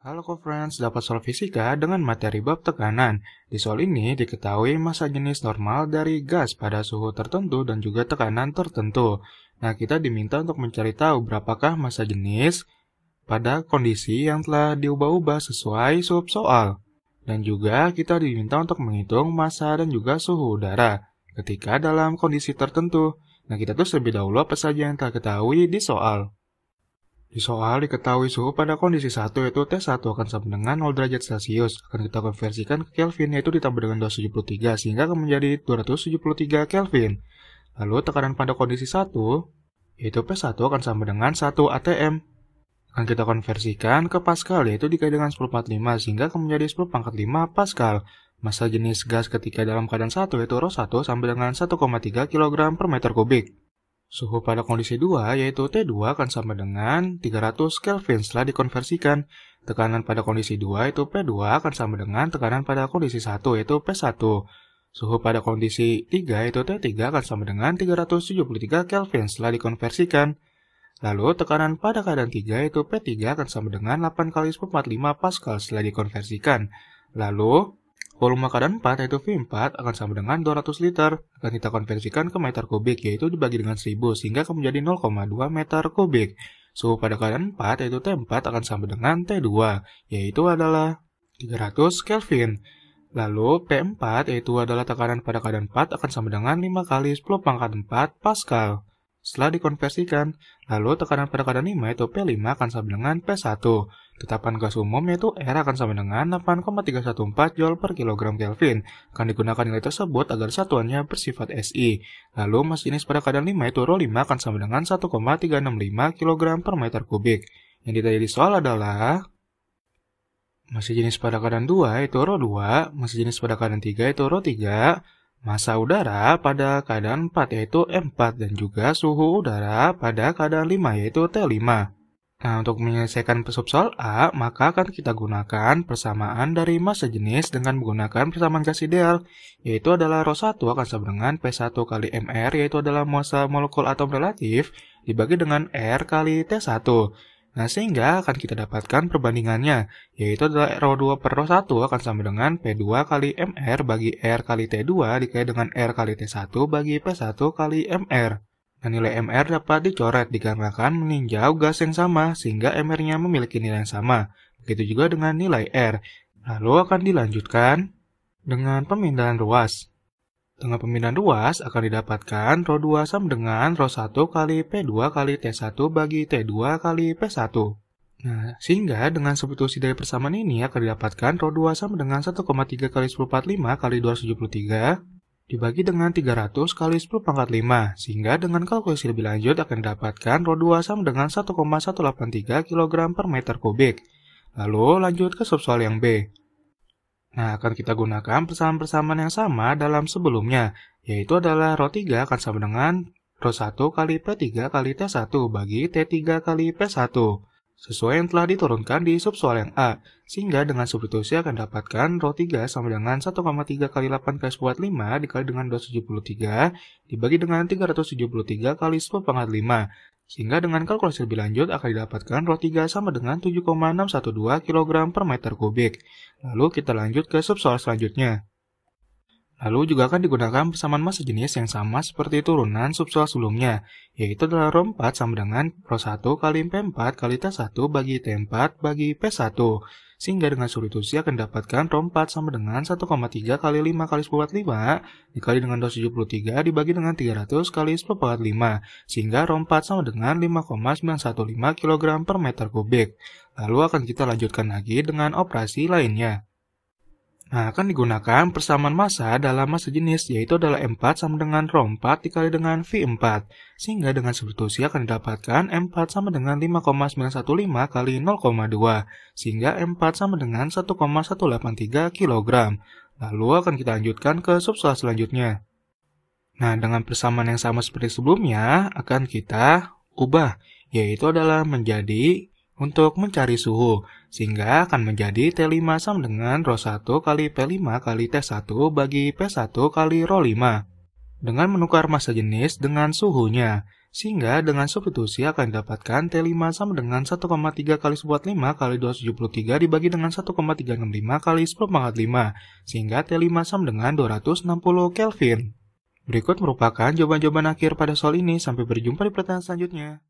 Halo friends, dapat soal fisika dengan materi bab tekanan. Di soal ini diketahui massa jenis normal dari gas pada suhu tertentu dan juga tekanan tertentu. Nah, kita diminta untuk mencari tahu berapakah massa jenis pada kondisi yang telah diubah-ubah sesuai sub soal. Dan juga kita diminta untuk menghitung massa dan juga suhu udara ketika dalam kondisi tertentu. Nah, kita tuh lebih dahulu apa saja yang telah ketahui di soal. Di soal diketahui suhu pada kondisi 1 yaitu T1 akan sama dengan 0 derajat Celcius. Akan kita konversikan ke Kelvin yaitu ditambah dengan 273 sehingga akan menjadi 273 Kelvin. Lalu tekanan pada kondisi 1 yaitu P1 akan sama dengan 1 ATM. Akan kita konversikan ke Pascal yaitu dikali dengan 1045 sehingga akan menjadi 10 pangkat 5 Pascal. Masa jenis gas ketika dalam keadaan 1 yaitu Rho 1 sama dengan 1,3 kg per meter kubik. Suhu pada kondisi 2 yaitu T2 akan sama dengan 300 Kelvin setelah dikonversikan. Tekanan pada kondisi 2 yaitu P2 akan sama dengan tekanan pada kondisi 1 yaitu P1. Suhu pada kondisi 3 yaitu T3 akan sama dengan 373 Kelvin setelah dikonversikan. Lalu tekanan pada keadaan 3 yaitu P3 akan sama dengan 8 kali 45 Pascal setelah dikonversikan. Lalu Volume keadaan 4 yaitu V4 akan sama dengan 200 liter. Akan kita konversikan ke meter kubik yaitu dibagi dengan 1000 sehingga akan menjadi 0,2 meter kubik. Suhu pada keadaan 4 yaitu T4 akan sama dengan T2 yaitu adalah 300 Kelvin. Lalu P4 yaitu adalah tekanan pada keadaan 4 akan sama dengan 5 kali 10 pangkat 4 Pascal. Setelah dikonversikan, lalu tekanan pada keadaan 5 yaitu P5 akan sama dengan P1 Tetapan gas umum yaitu R akan sama dengan 8,314 Joule per kilogram Kelvin. Akan digunakan nilai tersebut agar satuannya bersifat SI. Lalu mas jenis pada kadar 5 yaitu Rho 5 akan sama dengan 1,365 kg per meter kubik. Yang ditanya di soal adalah massa jenis pada kadar 2 yaitu Rho 2, massa jenis pada kadar 3 yaitu Rho 3, Masa udara pada keadaan 4 yaitu M4 dan juga suhu udara pada keadaan 5 yaitu T5. Nah, untuk menyelesaikan subsoal A, maka akan kita gunakan persamaan dari massa jenis dengan menggunakan persamaan gas ideal, yaitu adalah Rho1 akan sama dengan P1 kali MR, yaitu adalah massa molekul atom relatif, dibagi dengan R kali T1. Nah, sehingga akan kita dapatkan perbandingannya, yaitu adalah Rho2 per Rho1 akan sama dengan P2 kali MR bagi R kali T2 dikali dengan R kali T1 bagi P1 kali MR dan nah, nilai MR dapat dicoret dikarenakan meninjau gas yang sama sehingga MR-nya memiliki nilai yang sama. Begitu juga dengan nilai R. Lalu akan dilanjutkan dengan pemindahan ruas. Dengan pemindahan ruas akan didapatkan Rho 2 sama dengan Rho 1 kali P2 kali T1 bagi T2 kali P1. Nah, sehingga dengan substitusi dari persamaan ini akan didapatkan Rho 2 sama dengan 1,3 kali 1045 kali 273 dibagi dengan 300 kali 10 pangkat 5, sehingga dengan kalkulasi lebih lanjut akan didapatkan Rho 2 sama dengan 1,183 kg per meter kubik. Lalu lanjut ke subsoal yang B. Nah, akan kita gunakan persamaan-persamaan yang sama dalam sebelumnya, yaitu adalah Rho 3 akan sama dengan Rho 1 kali P3 kali T1 bagi T3 kali P1 sesuai yang telah diturunkan di subsoal yang A, sehingga dengan substitusi akan dapatkan rho 3 sama dengan 1,3 kali 8 kali 10 5 dikali dengan 273 dibagi dengan 373 kali 10 pangkat 5, sehingga dengan kalkulasi lebih lanjut akan didapatkan rho 3 sama dengan 7,612 kg per meter kubik. Lalu kita lanjut ke subsoal selanjutnya. Lalu juga akan digunakan persamaan massa jenis yang sama seperti turunan subsoal sebelumnya, yaitu adalah Rho 4 sama dengan Rho 1 kali P4 kali T1 bagi T4 bagi P1, sehingga dengan substitusi akan dapatkan Rho 4 sama dengan 1,3 kali 5 kali 10 pangkat 5, dikali dengan 273 dibagi dengan 300 kali 10 pangkat 5, sehingga Rho 4 sama dengan 5,915 kg per meter kubik. Lalu akan kita lanjutkan lagi dengan operasi lainnya. Nah, akan digunakan persamaan massa dalam massa jenis, yaitu adalah M4 sama dengan Rho 4 dikali dengan V4. Sehingga dengan substitusi akan didapatkan M4 sama dengan 5,915 kali 0,2, sehingga M4 sama dengan 1,183 kg. Lalu akan kita lanjutkan ke subsoal selanjutnya. Nah, dengan persamaan yang sama seperti sebelumnya, akan kita ubah, yaitu adalah menjadi untuk mencari suhu, sehingga akan menjadi T5 sama dengan Rho1 kali P5 kali T1 bagi P1 kali Rho5 dengan menukar massa jenis dengan suhunya, sehingga dengan substitusi akan didapatkan T5 sama dengan 1,3 kali 5 kali 273 dibagi dengan 1,365 kali 10 sehingga T5 sama dengan 260 Kelvin. Berikut merupakan jawaban-jawaban akhir pada soal ini. Sampai berjumpa di pertanyaan selanjutnya.